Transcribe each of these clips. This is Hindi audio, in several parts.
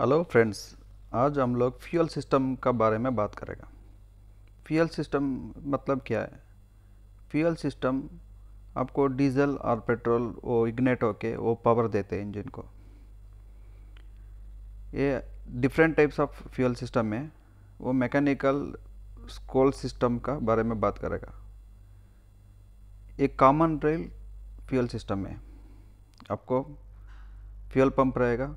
हेलो फ्रेंड्स आज हम लोग फ्यूल सिस्टम का बारे में बात करेगा फ्यूल सिस्टम मतलब क्या है फ्यूल सिस्टम आपको डीजल और पेट्रोल वो इग्नेट होके वो पावर देते हैं इंजन को ये different types of fuel system है वो मैकेनिकल स्कोल सिस्टम का बारे में बात करेगा एक कॉमन रेल फ्यूल सिस्टम है आपको फ्यूल पंप रहेगा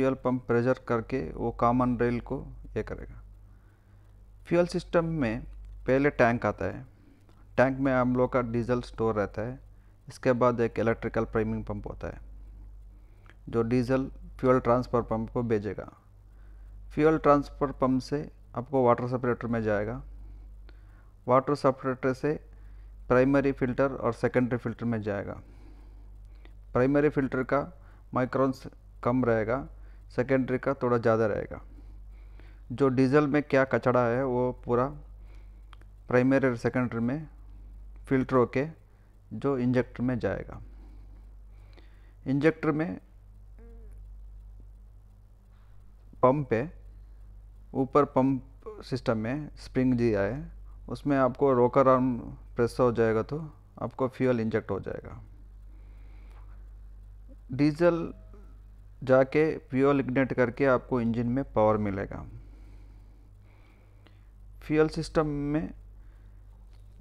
फ्यूल पंप प्रेशर करके वो कॉमन रेल को ये करेगा फ्यूल सिस्टम में पहले टैंक आता है टैंक में हम लोग का डीजल स्टोर रहता है इसके बाद एक इलेक्ट्रिकल प्राइमिंग पंप होता है जो डीजल फ्यूल ट्रांसफ़र पंप को भेजेगा फ्यूल ट्रांसफ़र पंप से आपको वाटर सेपरेटर में जाएगा वाटर सेपरेटर से प्राइमरी फ़िल्टर और सेकेंडरी फ़िल्टर में जाएगा प्राइमरी फ़िल्टर का माइक्रोन्स कम रहेगा सेकेंडरी का थोड़ा ज़्यादा रहेगा जो डीजल में क्या कचड़ा है वो पूरा प्राइमरी और सेकेंडरी में फिल्टर होके जो इंजेक्टर में जाएगा इंजेक्टर में पंप है ऊपर पंप सिस्टम में स्प्रिंग दिया है उसमें आपको रोकर आर्म प्रेस हो जाएगा तो आपको फ्यूल इंजेक्ट हो जाएगा डीजल जाके फ्यूल इग्नेट करके आपको इंजन में पावर मिलेगा फ्यूल सिस्टम में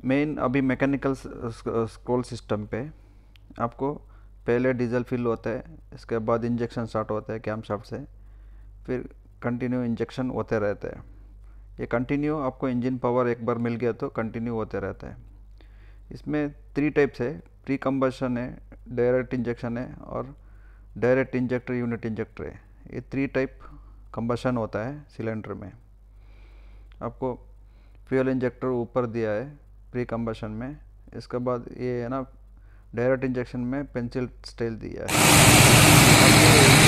मेन अभी मैकेनिकल स्कोल सिस्टम पे आपको पहले डीजल फिल होता है इसके बाद इंजेक्शन स्टार्ट होता है कैम शाफ्ट से फिर कंटिन्यू इंजेक्शन होते रहते हैं ये कंटिन्यू आपको इंजन पावर एक बार मिल गया तो कंटिन्यू होते रहता है इसमें थ्री टाइप्स है प्री कम्बशन है डायरेक्ट इंजेक्शन है और डायरेक्ट इंजेक्टर यूनिट इंजेक्टर है ये थ्री टाइप कंबसन होता है सिलेंडर में आपको फ्यूल इंजेक्टर ऊपर दिया है प्री कंबसन में इसके बाद ये है ना डायरेक्ट इंजेक्शन में पेंसिल स्टेल दिया है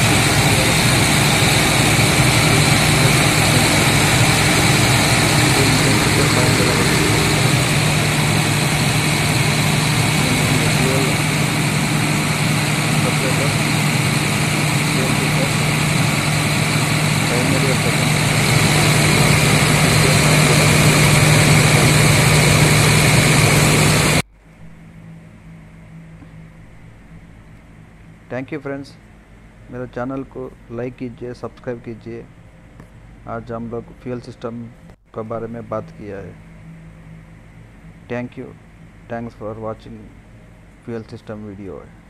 थैंक यू फ्रेंड्स मेरे चैनल को लाइक कीजिए सब्सक्राइब कीजिए आज हम लोग फ्यूल सिस्टम के बारे में बात किया है thank you thanks for watching fuel system video है